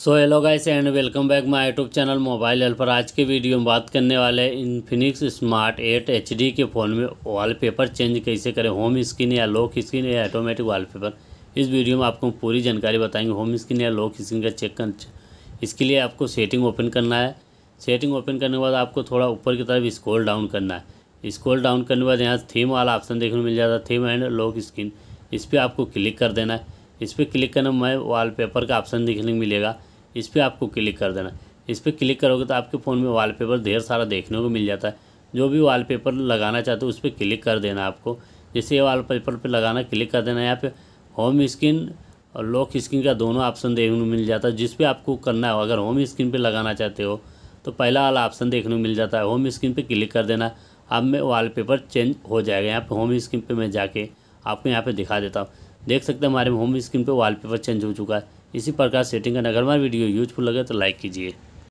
so hello guys and welcome back my YouTube channel mobile helper पर आज के video में बात करने वाले हैं इन्फिनिक्स स्मार्ट एट एच के फ़ोन में वॉलपेपर चेंज कैसे करें होम स्क्रीन या लॉक स्क्रीन या ऑटोमेटिक वॉलपेपर इस वीडियो में आपको पूरी जानकारी बताएंगे होम स्क्रीन या लॉक स्क्रीन का चेक कर इसके लिए आपको सेटिंग ओपन करना है सेटिंग ओपन करने के बाद आपको थोड़ा ऊपर की तरफ स्कोल डाउन करना है स्कोल डाउन करने के बाद यहाँ थीम वाला ऑप्शन देखने को मिल जाता है थीम एंड लॉक स्क्रीन इस पर आपको क्लिक कर देना है इस पर क्लिक मैं वाल वॉलपेपर का ऑप्शन देखने को मिलेगा इस पर आपको क्लिक कर देना इस पर क्लिक करोगे तो आपके फ़ोन में वॉलपेपर ढेर सारा देखने को मिल जाता है जो भी वॉलपेपर लगाना चाहते हो उस पर क्लिक कर देना आपको जैसे ये पेपर पर लगाना क्लिक कर देना यहाँ पे होम स्क्रीन और लॉक स्क्रीन का दोनों ऑप्शन देखने को मिल जाता है जिस पर आपको करना हो अगर होम स्क्रीन पर लगाना चाहते हो तो पहला वाला ऑप्शन देखने को मिल जाता है होम स्क्रीन पर क्लिक कर देना अब वाल वॉलपेपर चेंज हो जाएगा यहाँ पे होम स्क्रीन पे मैं जाके आपको यहाँ पे दिखा देता हूँ देख सकते हैं हमारे होम स्क्रीन पे वॉलपेपर चेंज हो चुका है इसी प्रकार सेटिंग का अगर हमारा वीडियो यूजफुल लगे तो लाइक कीजिए